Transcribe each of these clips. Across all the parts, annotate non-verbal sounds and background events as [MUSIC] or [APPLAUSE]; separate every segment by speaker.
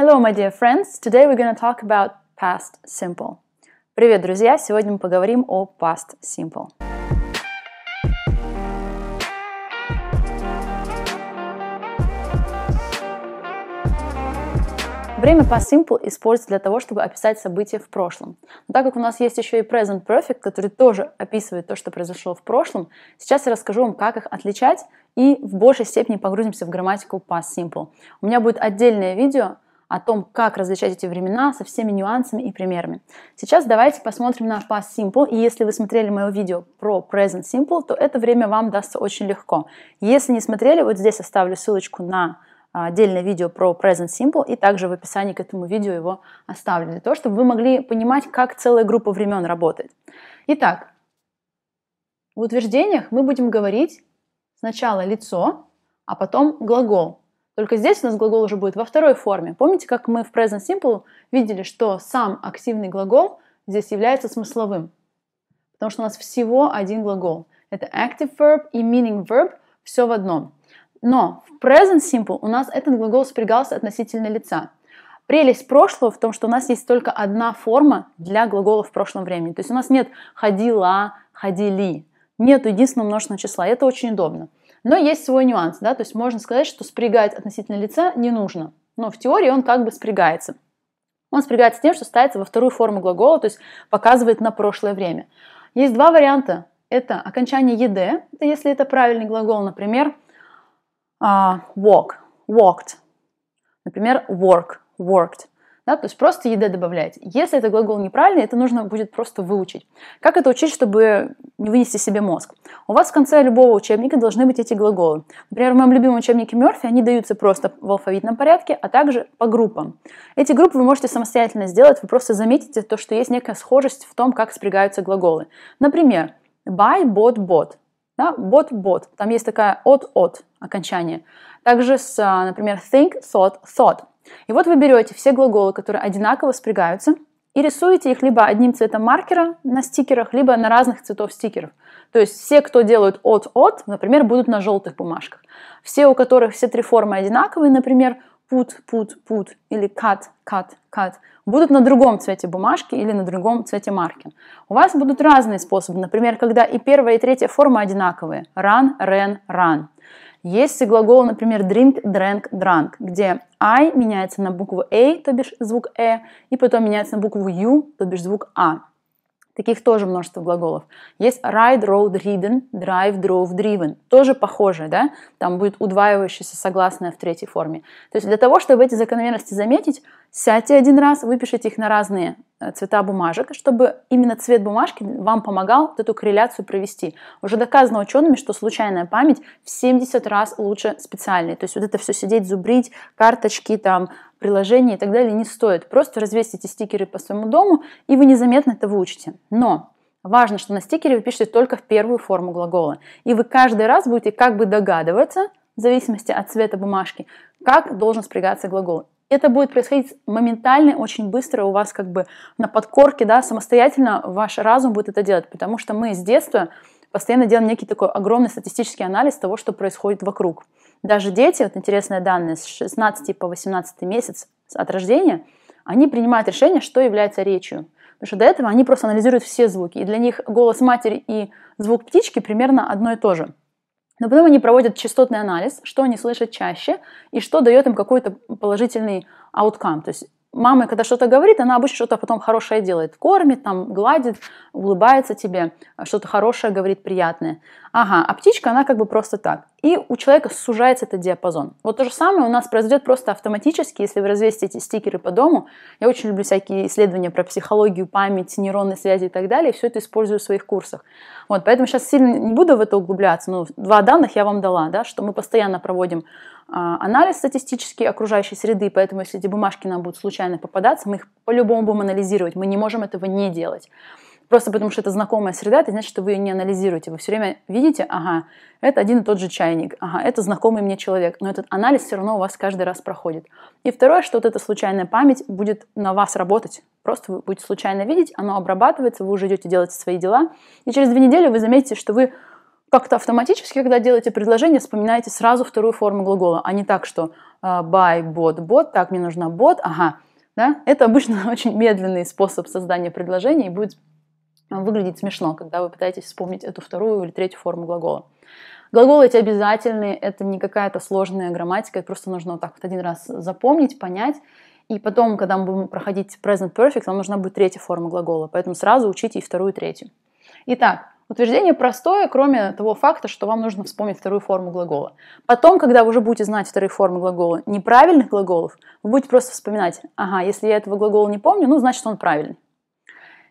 Speaker 1: Hello, my dear friends! Today we're going to talk about past simple. Привет, друзья! Сегодня мы поговорим о past simple. Время past simple используется для того, чтобы описать события в прошлом. Но так как у нас есть еще и present perfect, который тоже описывает то, что произошло в прошлом, сейчас я расскажу вам, как их отличать и в большей степени погрузимся в грамматику past simple. У меня будет отдельное видео – о том, как различать эти времена со всеми нюансами и примерами. Сейчас давайте посмотрим на past simple, и если вы смотрели мое видео про present simple, то это время вам дастся очень легко. Если не смотрели, вот здесь оставлю ссылочку на а, отдельное видео про Present Simple и также в описании к этому видео его оставлю, для того, чтобы вы могли понимать, как целая группа времен работает. Итак, в утверждениях мы будем говорить сначала лицо, а потом глагол. Только здесь у нас глагол уже будет во второй форме. Помните, как мы в present simple видели, что сам активный глагол здесь является смысловым? Потому что у нас всего один глагол. Это active verb и meaning verb все в одном. Но в present simple у нас этот глагол спрягался относительно лица. Прелесть прошлого в том, что у нас есть только одна форма для глагола в прошлом времени. То есть у нас нет «ходила», «ходили», нет единственного множественного числа. Это очень удобно. Но есть свой нюанс, да, то есть можно сказать, что спрягать относительно лица не нужно. Но в теории он как бы спрягается. Он спрягается тем, что ставится во вторую форму глагола, то есть показывает на прошлое время. Есть два варианта. Это окончание ед, это если это правильный глагол, например, а, walk, walked, например, work, worked. Да, то есть просто еды добавлять. Если это глагол неправильный, это нужно будет просто выучить. Как это учить, чтобы не вынести себе мозг? У вас в конце любого учебника должны быть эти глаголы. Например, в моем любимом учебнике Мерфи они даются просто в алфавитном порядке, а также по группам. Эти группы вы можете самостоятельно сделать, вы просто заметите то, что есть некая схожесть в том, как спрягаются глаголы. Например, by, bot, bot. Да, bot, bot. Там есть такая от-от окончание. Также с, а, например, think, thought, thought. И вот вы берете все глаголы, которые одинаково спрягаются, и рисуете их либо одним цветом маркера на стикерах, либо на разных цветов стикеров. То есть все, кто делают от-от, например, будут на желтых бумажках. Все, у которых все три формы одинаковые, например, put, put, put или cut, cut, cut, будут на другом цвете бумажки или на другом цвете маркера. У вас будут разные способы, например, когда и первая, и третья форма одинаковые. Run, ran, run. Есть глагол, например, drink, drank, drunk, где I меняется на букву A, то бишь звук E, и потом меняется на букву U, то бишь звук A. Таких тоже множество глаголов. Есть ride, road, ridden, drive, drove, driven. Тоже похоже, да? Там будет удваивающееся согласное в третьей форме. То есть для того, чтобы эти закономерности заметить, сядьте один раз, выпишите их на разные э, цвета бумажек, чтобы именно цвет бумажки вам помогал вот эту корреляцию провести. Уже доказано учеными, что случайная память в 70 раз лучше специальной. То есть вот это все сидеть, зубрить, карточки, там, приложений и так далее не стоит. Просто развесите стикеры по своему дому, и вы незаметно это выучите. Но важно, что на стикере вы пишете только в первую форму глагола. И вы каждый раз будете как бы догадываться, в зависимости от цвета бумажки, как должен спрягаться глагол. Это будет происходить моментально, очень быстро у вас как бы на подкорке, да, самостоятельно ваш разум будет это делать, потому что мы с детства постоянно делаем некий такой огромный статистический анализ того, что происходит вокруг. Даже дети, вот интересные данные, с 16 по 18 месяц от рождения, они принимают решение, что является речью. Потому что до этого они просто анализируют все звуки. И для них голос матери и звук птички примерно одно и то же. Но потом они проводят частотный анализ, что они слышат чаще и что дает им какой-то положительный ауткам. То есть мама, когда что-то говорит, она обычно что-то потом хорошее делает. Кормит, там, гладит, улыбается тебе, а что-то хорошее говорит, приятное. Ага, а птичка, она как бы просто так. И у человека сужается этот диапазон. Вот то же самое у нас произойдет просто автоматически, если вы развесите эти стикеры по дому. Я очень люблю всякие исследования про психологию, память, нейронные связи и так далее. все это использую в своих курсах. Вот, поэтому сейчас сильно не буду в это углубляться, но два данных я вам дала, да, что мы постоянно проводим а, анализ статистический окружающей среды, поэтому если эти бумажки нам будут случайно попадаться, мы их по-любому будем анализировать, мы не можем этого не делать. Просто потому что это знакомая среда, это значит, что вы ее не анализируете. Вы все время видите, ага, это один и тот же чайник, ага, это знакомый мне человек, но этот анализ все равно у вас каждый раз проходит. И второе, что вот эта случайная память будет на вас работать. Просто вы будете случайно видеть, оно обрабатывается, вы уже идете делать свои дела, и через две недели вы заметите, что вы как-то автоматически, когда делаете предложение, вспоминаете сразу вторую форму глагола, а не так, что by, bot, bot, так, мне нужна bot, ага. Да? Это обычно [LAUGHS] очень медленный способ создания предложений и будет выглядеть смешно, когда вы пытаетесь вспомнить эту вторую или третью форму глагола. Глаголы эти обязательные, это не какая-то сложная грамматика, это просто нужно вот так вот один раз запомнить, понять. И потом, когда мы будем проходить present perfect, нам нужна будет третья форма глагола, поэтому сразу учите и вторую, и третью. Итак, Утверждение простое, кроме того факта, что вам нужно вспомнить вторую форму глагола. Потом, когда вы уже будете знать вторые формы глагола неправильных глаголов, вы будете просто вспоминать, ага, если я этого глагола не помню, ну, значит, он правильный.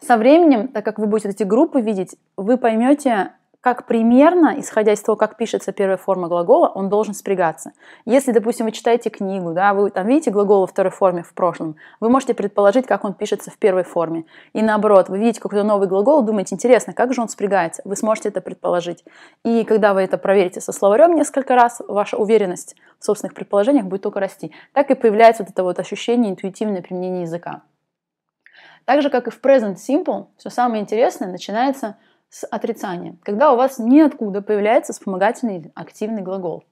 Speaker 1: Со временем, так как вы будете эти группы видеть, вы поймете, как примерно, исходя из того, как пишется первая форма глагола, он должен спрягаться. Если, допустим, вы читаете книгу, да, вы там видите глагол во второй форме в прошлом, вы можете предположить, как он пишется в первой форме. И наоборот, вы видите какой-то новый глагол, думаете, интересно, как же он спрягается? Вы сможете это предположить. И когда вы это проверите со словарем несколько раз, ваша уверенность в собственных предположениях будет только расти. Так и появляется вот это вот ощущение интуитивное применение языка. Так же, как и в present simple, все самое интересное начинается – с отрицанием, когда у вас ниоткуда появляется вспомогательный активный глагол.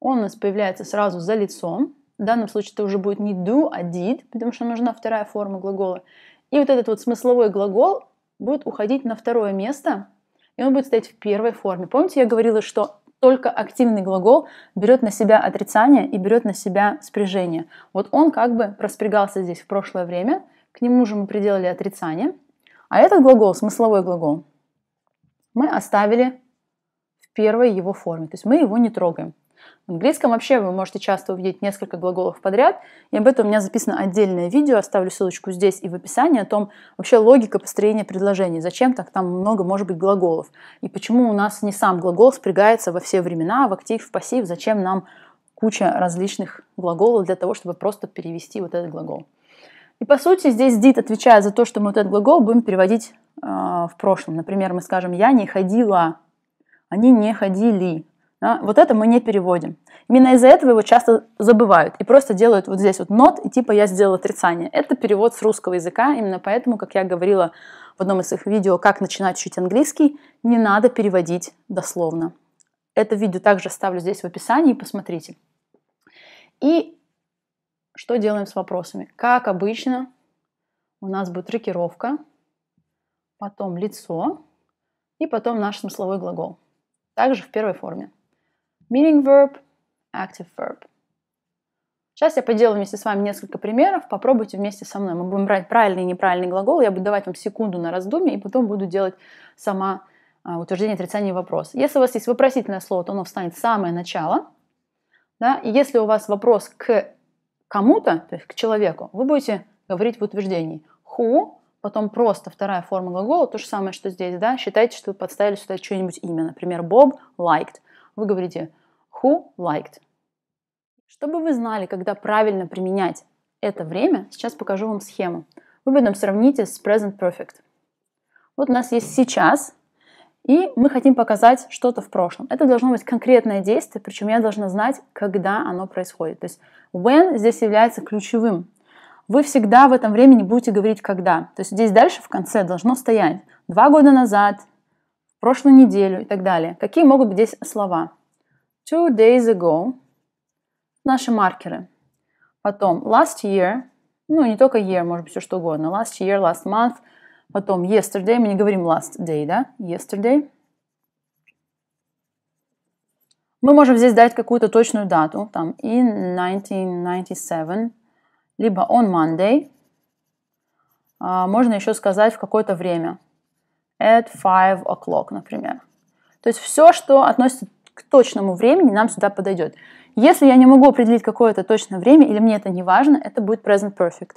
Speaker 1: Он у нас появляется сразу за лицом. В данном случае это уже будет не do, а did, потому что нужна вторая форма глагола. И вот этот вот смысловой глагол будет уходить на второе место, и он будет стоять в первой форме. Помните, я говорила, что только активный глагол берет на себя отрицание и берет на себя спряжение. Вот он как бы проспрягался здесь в прошлое время, к нему же мы приделали отрицание. А этот глагол, смысловой глагол, мы оставили в первой его форме, то есть мы его не трогаем. В английском вообще вы можете часто увидеть несколько глаголов подряд, и об этом у меня записано отдельное видео, оставлю ссылочку здесь и в описании, о том вообще логика построения предложений, зачем так там много может быть глаголов, и почему у нас не сам глагол спрягается во все времена, в актив, в пассив, зачем нам куча различных глаголов для того, чтобы просто перевести вот этот глагол. И по сути здесь did отвечает за то, что мы вот этот глагол будем переводить э, в прошлом. Например, мы скажем «я не ходила», «они не ходили». Да? Вот это мы не переводим. Именно из-за этого его часто забывают и просто делают вот здесь вот нот и типа «я сделал отрицание». Это перевод с русского языка, именно поэтому, как я говорила в одном из своих видео «Как начинать учить английский», не надо переводить дословно. Это видео также оставлю здесь в описании, посмотрите. И что делаем с вопросами? Как обычно, у нас будет рокировка, потом лицо и потом наш смысловой глагол. Также в первой форме. Meaning verb, active verb. Сейчас я поделаю вместе с вами несколько примеров. Попробуйте вместе со мной. Мы будем брать правильный и неправильный глагол. Я буду давать вам секунду на раздумье, и потом буду делать сама а, утверждение, отрицание, вопрос. Если у вас есть вопросительное слово, то оно встанет в самое начало. Да? И если у вас вопрос к кому-то, то есть к человеку, вы будете говорить в утверждении who, потом просто вторая форма глагола, то же самое, что здесь, да, считайте, что вы подставили сюда что-нибудь имя, например, Bob liked. Вы говорите who liked. Чтобы вы знали, когда правильно применять это время, сейчас покажу вам схему. Вы потом сравните с present perfect. Вот у нас есть сейчас, и мы хотим показать что-то в прошлом. Это должно быть конкретное действие, причем я должна знать, когда оно происходит. То есть when здесь является ключевым. Вы всегда в этом времени будете говорить когда. То есть здесь дальше в конце должно стоять два года назад, прошлую неделю и так далее. Какие могут быть здесь слова? Two days ago. Наши маркеры. Потом last year. Ну, не только year, может быть, все что угодно. Last year, last month – Потом yesterday, мы не говорим last day, да? Yesterday. Мы можем здесь дать какую-то точную дату, там in 1997, либо on Monday. А, можно еще сказать в какое-то время. At 5 o'clock, например. То есть все, что относится к точному времени, нам сюда подойдет. Если я не могу определить какое-то точное время, или мне это не важно, это будет present perfect.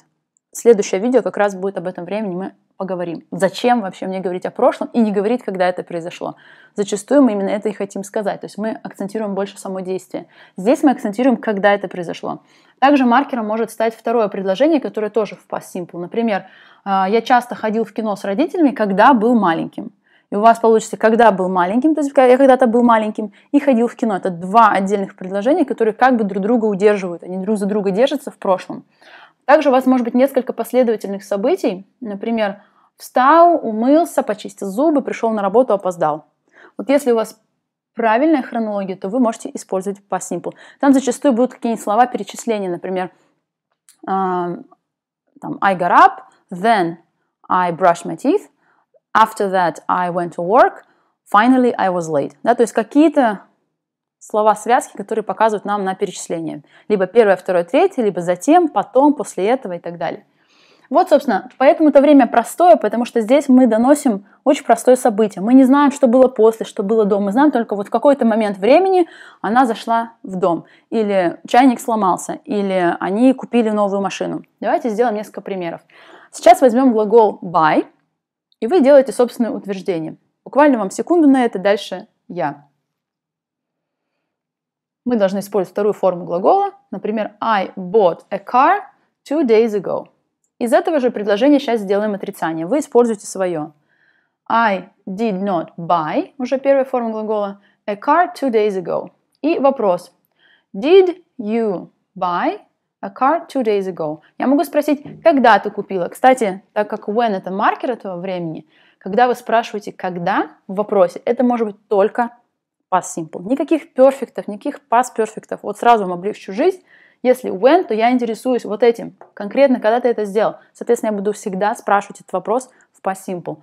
Speaker 1: Следующее видео как раз будет об этом времени, мы поговорим. Зачем вообще мне говорить о прошлом и не говорить, когда это произошло? Зачастую мы именно это и хотим сказать, то есть мы акцентируем больше само действие. Здесь мы акцентируем, когда это произошло. Также маркером может стать второе предложение, которое тоже в Past Simple. Например, а, я часто ходил в кино с родителями, когда был маленьким. И у вас получится, когда был маленьким, то есть я когда-то был маленьким и ходил в кино. Это два отдельных предложения, которые как бы друг друга удерживают, они друг за друга держатся в прошлом. Также у вас может быть несколько последовательных событий. Например, встал, умылся, почистил зубы, пришел на работу, опоздал. Вот если у вас правильная хронология, то вы можете использовать past simple. Там зачастую будут какие-нибудь слова перечисления, например, а, там, I got up, then I brushed my teeth, after that I went to work, finally I was late. Да, то есть какие-то слова связки, которые показывают нам на перечисление. Либо первое, второе, третье, либо затем, потом, после этого и так далее. Вот, собственно, поэтому это время простое, потому что здесь мы доносим очень простое событие. Мы не знаем, что было после, что было до. Мы знаем только вот в какой-то момент времени она зашла в дом. Или чайник сломался, или они купили новую машину. Давайте сделаем несколько примеров. Сейчас возьмем глагол by, и вы делаете собственное утверждение. Буквально вам секунду на это, дальше я мы должны использовать вторую форму глагола, например, I bought a car two days ago. Из этого же предложения сейчас сделаем отрицание. Вы используете свое. I did not buy, уже первая форма глагола, a car two days ago. И вопрос. Did you buy a car two days ago? Я могу спросить, когда ты купила? Кстати, так как when это маркер этого времени, когда вы спрашиваете когда в вопросе, это может быть только past simple. Никаких перфектов, никаких past перфектов. Вот сразу вам облегчу жизнь. Если when, то я интересуюсь вот этим. Конкретно, когда ты это сделал. Соответственно, я буду всегда спрашивать этот вопрос в past simple.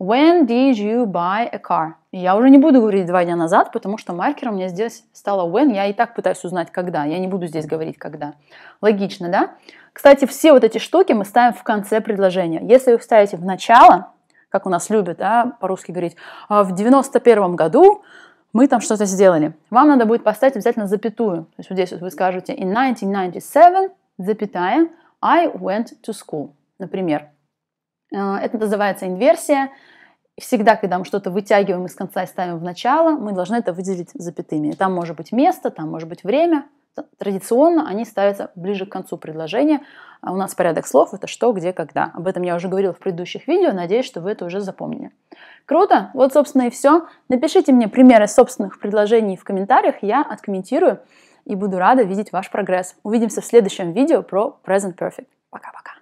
Speaker 1: When did you buy a car? я уже не буду говорить два дня назад, потому что маркером у меня здесь стало when. Я и так пытаюсь узнать, когда. Я не буду здесь говорить, когда. Логично, да? Кстати, все вот эти штуки мы ставим в конце предложения. Если вы ставите в начало, как у нас любят да, по-русски говорить, а, в 91 году мы там что-то сделали. Вам надо будет поставить обязательно запятую. То есть вот здесь вот вы скажете in 1997, запятая, I went to school, например. Э, это называется инверсия. Всегда, когда мы что-то вытягиваем из конца и ставим в начало, мы должны это выделить запятыми. Там может быть место, там может быть время, Традиционно они ставятся ближе к концу предложения. А у нас порядок слов – это что, где, когда. Об этом я уже говорила в предыдущих видео, надеюсь, что вы это уже запомнили. Круто? Вот, собственно, и все. Напишите мне примеры собственных предложений в комментариях, я откомментирую и буду рада видеть ваш прогресс. Увидимся в следующем видео про Present Perfect. Пока-пока.